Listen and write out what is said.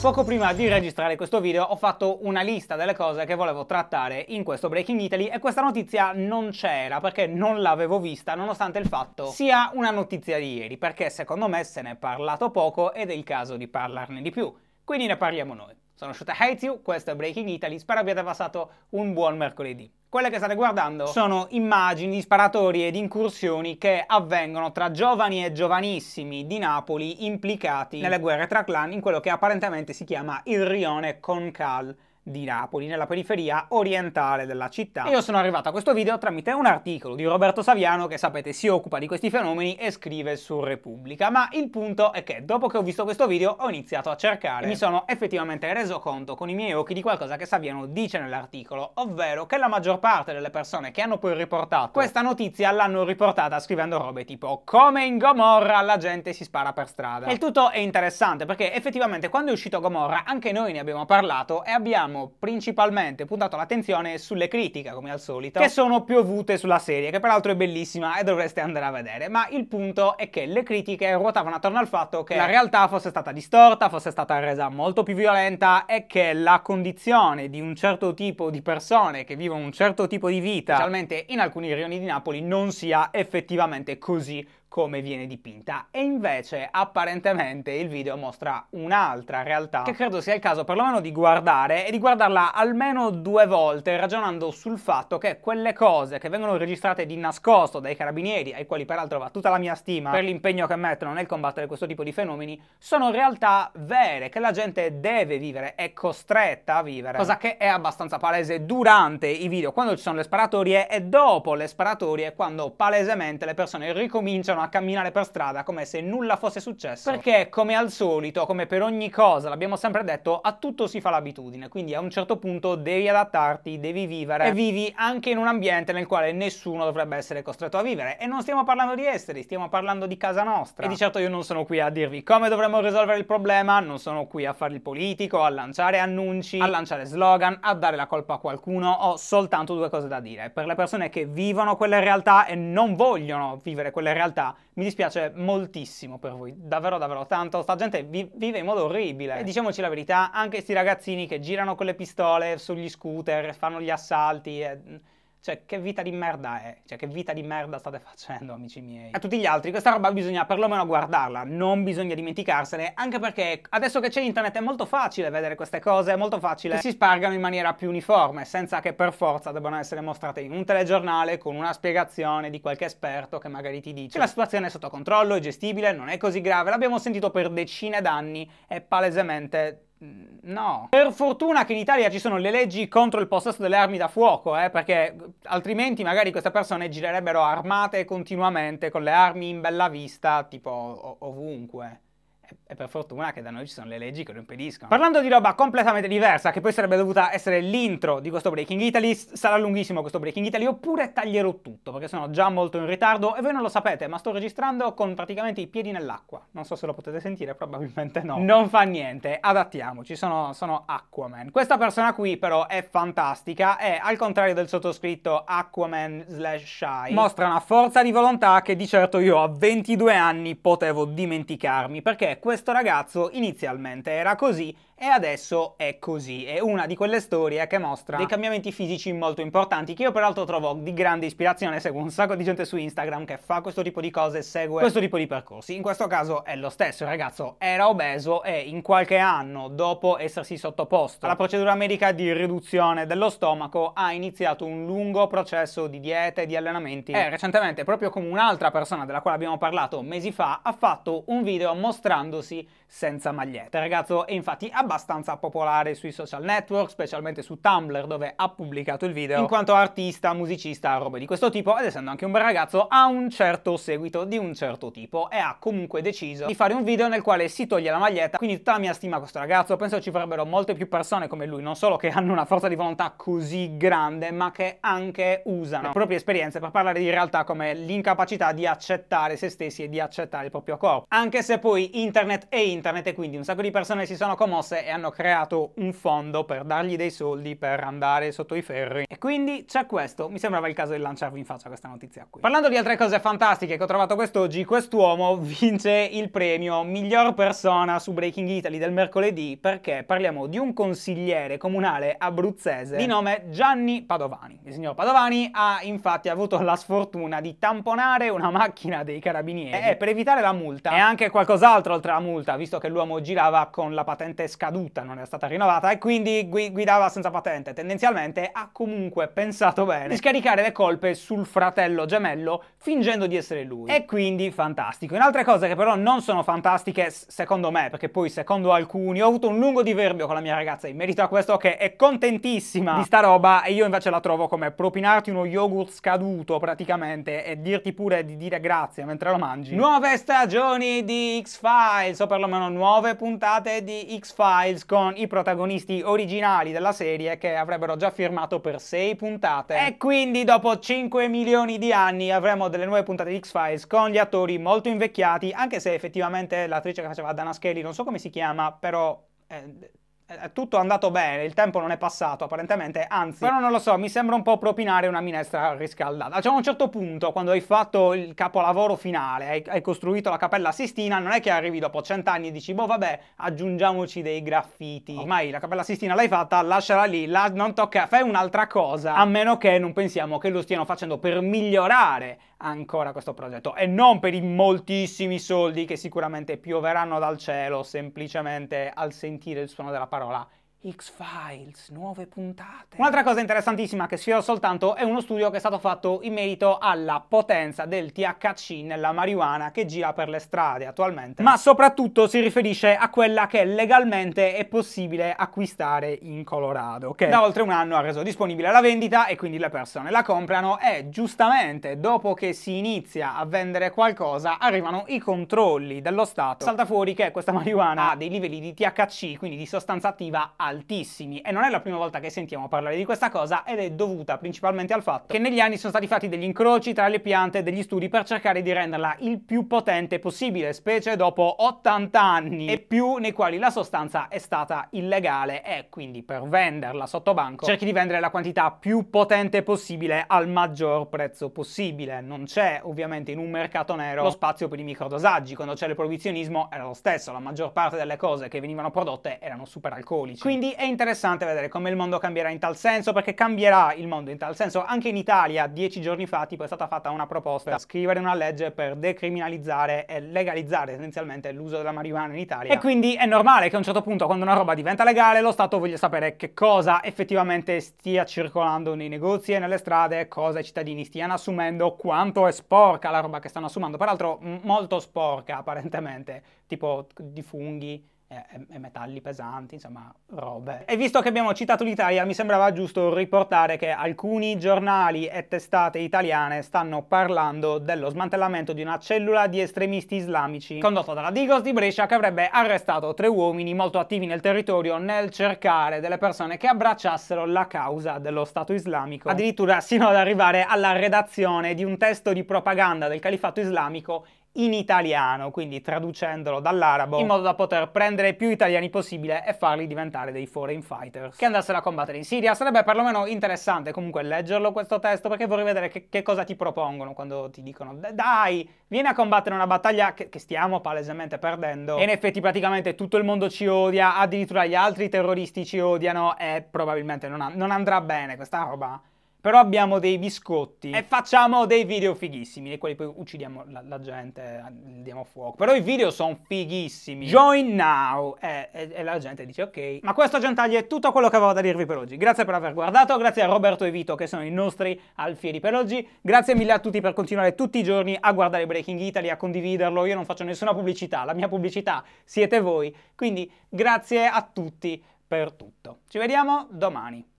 Poco prima di registrare questo video ho fatto una lista delle cose che volevo trattare in questo Breaking Italy e questa notizia non c'era perché non l'avevo vista nonostante il fatto sia una notizia di ieri perché secondo me se ne è parlato poco ed è il caso di parlarne di più, quindi ne parliamo noi. Sono Shuta Heitiu, questo è Breaking Italy, spero abbiate passato un buon mercoledì. Quelle che state guardando sono immagini di sparatori di incursioni che avvengono tra giovani e giovanissimi di Napoli implicati nelle guerre tra clan in quello che apparentemente si chiama il rione Concal di Napoli, nella periferia orientale della città. E io sono arrivato a questo video tramite un articolo di Roberto Saviano che sapete si occupa di questi fenomeni e scrive su Repubblica, ma il punto è che dopo che ho visto questo video ho iniziato a cercare e eh. mi sono effettivamente reso conto con i miei occhi di qualcosa che Saviano dice nell'articolo, ovvero che la maggior parte delle persone che hanno poi riportato questa notizia l'hanno riportata scrivendo robe tipo come in Gomorra la gente si spara per strada. E il tutto è interessante perché effettivamente quando è uscito Gomorra anche noi ne abbiamo parlato e abbiamo abbiamo principalmente puntato l'attenzione sulle critiche, come al solito, che sono piovute sulla serie, che peraltro è bellissima e dovreste andare a vedere, ma il punto è che le critiche ruotavano attorno al fatto che la realtà fosse stata distorta, fosse stata resa molto più violenta e che la condizione di un certo tipo di persone che vivono un certo tipo di vita, specialmente in alcuni rioni di Napoli, non sia effettivamente così come viene dipinta e invece apparentemente il video mostra un'altra realtà che credo sia il caso perlomeno di guardare e di guardarla almeno due volte ragionando sul fatto che quelle cose che vengono registrate di nascosto dai carabinieri ai quali peraltro va tutta la mia stima per l'impegno che mettono nel combattere questo tipo di fenomeni sono realtà vere che la gente deve vivere è costretta a vivere cosa che è abbastanza palese durante i video quando ci sono le sparatorie e dopo le sparatorie quando palesemente le persone ricominciano iniziarono a camminare per strada come se nulla fosse successo. Perché, come al solito, come per ogni cosa, l'abbiamo sempre detto, a tutto si fa l'abitudine. Quindi a un certo punto devi adattarti, devi vivere e vivi anche in un ambiente nel quale nessuno dovrebbe essere costretto a vivere. E non stiamo parlando di esteri, stiamo parlando di casa nostra. E di certo io non sono qui a dirvi come dovremmo risolvere il problema, non sono qui a fare il politico, a lanciare annunci, a lanciare slogan, a dare la colpa a qualcuno. Ho soltanto due cose da dire. Per le persone che vivono quelle realtà e non vogliono vivere quelle realtà, mi dispiace moltissimo per voi, davvero davvero tanto, sta gente vi vive in modo orribile. Eh. E diciamoci la verità, anche questi ragazzini che girano con le pistole sugli scooter, fanno gli assalti... Eh, cioè, che vita di merda è? Cioè, che vita di merda state facendo, amici miei? A tutti gli altri, questa roba bisogna perlomeno guardarla, non bisogna dimenticarsene, anche perché adesso che c'è internet è molto facile vedere queste cose, è molto facile che si spargano in maniera più uniforme, senza che per forza debbano essere mostrate in un telegiornale con una spiegazione di qualche esperto che magari ti dice che la situazione è sotto controllo, è gestibile, non è così grave, l'abbiamo sentito per decine d'anni, è palesemente Mm, no. Per fortuna che in Italia ci sono le leggi contro il possesso delle armi da fuoco, eh, perché altrimenti magari queste persone girerebbero armate continuamente con le armi in bella vista, tipo ov ovunque. E per fortuna che da noi ci sono le leggi che lo impediscono. Parlando di roba completamente diversa, che poi sarebbe dovuta essere l'intro di questo Breaking Italy, sarà lunghissimo questo Breaking Italy, oppure taglierò tutto, perché sono già molto in ritardo e voi non lo sapete, ma sto registrando con praticamente i piedi nell'acqua. Non so se lo potete sentire, probabilmente no. Non fa niente, adattiamoci, sono, sono Aquaman. Questa persona qui però è fantastica e, al contrario del sottoscritto Aquaman slash Shy, mostra una forza di volontà che di certo io a 22 anni potevo dimenticarmi, perché questo ragazzo inizialmente era così e adesso è così. È una di quelle storie che mostra dei cambiamenti fisici molto importanti che io peraltro trovo di grande ispirazione, seguo un sacco di gente su Instagram che fa questo tipo di cose e segue questo tipo di percorsi. In questo caso è lo stesso, il ragazzo era obeso e in qualche anno dopo essersi sottoposto alla procedura medica di riduzione dello stomaco ha iniziato un lungo processo di diete, e di allenamenti e recentemente proprio come un'altra persona della quale abbiamo parlato mesi fa ha fatto un video mostrando presentandosi senza magliette. Il ragazzo è infatti abbastanza popolare sui social network, specialmente su Tumblr dove ha pubblicato il video, in quanto artista, musicista, roba di questo tipo ed essendo anche un bel ragazzo ha un certo seguito di un certo tipo e ha comunque deciso di fare un video nel quale si toglie la maglietta, quindi tutta la mia stima a questo ragazzo, penso ci vorrebbero molte più persone come lui, non solo che hanno una forza di volontà così grande, ma che anche usano le proprie esperienze per parlare di realtà come l'incapacità di accettare se stessi e di accettare il proprio corpo, anche se poi interpretano internet e internet e quindi un sacco di persone si sono commosse e hanno creato un fondo per dargli dei soldi per andare sotto i ferri. E quindi c'è questo, mi sembrava il caso di lanciarvi in faccia questa notizia qui. Parlando di altre cose fantastiche che ho trovato quest'oggi, quest'uomo vince il premio miglior persona su Breaking Italy del mercoledì perché parliamo di un consigliere comunale abruzzese di nome Gianni Padovani. Il signor Padovani ha infatti avuto la sfortuna di tamponare una macchina dei carabinieri e eh. per evitare la multa e anche qualcos'altro oltre inoltre la multa, visto che l'uomo girava con la patente scaduta, non era stata rinnovata, e quindi gui- guidava senza patente. Tendenzialmente ha comunque pensato bene di scaricare le colpe sul fratello gemello fingendo di essere lui. E quindi fantastico. In altre cose che però non sono fantastiche, secondo me, perché poi secondo alcuni ho avuto un lungo diverbio con la mia ragazza in merito a questo che è contentissima di sta roba e io invece la trovo come propinarti uno yogurt scaduto praticamente e dirti pure di dire grazie mentre lo mangi. Nuove stagioni di X-Files X-Files, o perlomeno nuove puntate di X-Files con i protagonisti originali della serie che avrebbero già firmato per 6 puntate. E quindi dopo 5 milioni di anni avremo delle nuove puntate di X-Files con gli attori molto invecchiati, anche se effettivamente l'attrice che faceva Dana Skelly, non so come si chiama, però... Eh, eh, eh, tutto è andato bene, il tempo non è passato apparentemente, anzi, però non lo so, mi sembra un po' propinare una minestra riscaldata. Cioè a un certo punto, quando hai fatto il capolavoro finale, hai, hai costruito la Cappella Sistina, non è che arrivi dopo cent'anni e dici, boh vabbè, aggiungiamoci dei graffiti. Ormai oh. la Cappella Sistina l'hai fatta, lasciala lì, la, non tocca, fai un'altra cosa, a meno che non pensiamo che lo stiano facendo per migliorare ancora questo progetto e non per i moltissimi soldi che sicuramente pioveranno dal cielo semplicemente al sentire il suono della parola parola X-Files, nuove puntate. Un'altra cosa interessantissima che sfiora soltanto è uno studio che è stato fatto in merito alla potenza del THC nella marijuana che gira per le strade attualmente, ma soprattutto si riferisce a quella che legalmente è possibile acquistare in Colorado, che da oltre un anno ha reso disponibile la vendita e quindi le persone la comprano e giustamente dopo che si inizia a vendere qualcosa arrivano i controlli dello Stato. Salta fuori che questa marijuana ha dei livelli di THC, quindi di sostanza attiva a altissimi e non è la prima volta che sentiamo parlare di questa cosa ed è dovuta principalmente al fatto che negli anni sono stati fatti degli incroci tra le piante e degli studi per cercare di renderla il più potente possibile, specie dopo 80 anni e più nei quali la sostanza è stata illegale e quindi per venderla sotto banco cerchi di vendere la quantità più potente possibile al maggior prezzo possibile. Non c'è ovviamente in un mercato nero lo spazio per i microdosaggi, quando c'è il proibizionismo era lo stesso, la maggior parte delle cose che venivano prodotte erano superalcolici. Quindi quindi è interessante vedere come il mondo cambierà in tal senso, perché cambierà il mondo in tal senso. Anche in Italia, dieci giorni fa, tipo, è stata fatta una proposta per scrivere una legge per decriminalizzare e legalizzare essenzialmente l'uso della marijuana in Italia. E quindi è normale che a un certo punto, quando una roba diventa legale, lo Stato voglia sapere che cosa effettivamente stia circolando nei negozi e nelle strade, cosa i cittadini stiano assumendo, quanto è sporca la roba che stanno assumendo. Peraltro molto sporca, apparentemente, tipo di funghi e, e metalli pesanti, insomma, robe. E visto che abbiamo citato l'Italia, mi sembrava giusto riportare che alcuni giornali e testate italiane stanno parlando dello smantellamento di una cellula di estremisti islamici condotta dalla Digos di Brescia che avrebbe arrestato tre uomini molto attivi nel territorio nel cercare delle persone che abbracciassero la causa dello Stato islamico, addirittura sino ad arrivare alla redazione di un testo di propaganda del califato islamico in italiano, quindi traducendolo dall'arabo, in modo da poter prendere più italiani possibile e farli diventare dei foreign fighters che andassero a combattere in Siria. Sarebbe perlomeno interessante comunque leggerlo questo testo perché vorrei vedere che, che cosa ti propongono quando ti dicono dai, vieni a combattere una battaglia che, che stiamo palesemente perdendo e in effetti praticamente tutto il mondo ci odia, addirittura gli altri terroristi ci odiano e probabilmente non, non andrà bene questa roba però abbiamo dei biscotti e facciamo dei video fighissimi, nei quali poi uccidiamo la, la gente, diamo fuoco. Però i video sono fighissimi. Join now! E, e, e, la gente dice ok. Ma questo, gentagli, è tutto quello che avevo da dirvi per oggi. Grazie per aver guardato, grazie a Roberto e Vito che sono i nostri alfieri per oggi. Grazie mille a tutti per continuare tutti i giorni a guardare Breaking Italy, a condividerlo. Io non faccio nessuna pubblicità, la mia pubblicità siete voi. Quindi grazie a tutti per tutto. Ci vediamo domani.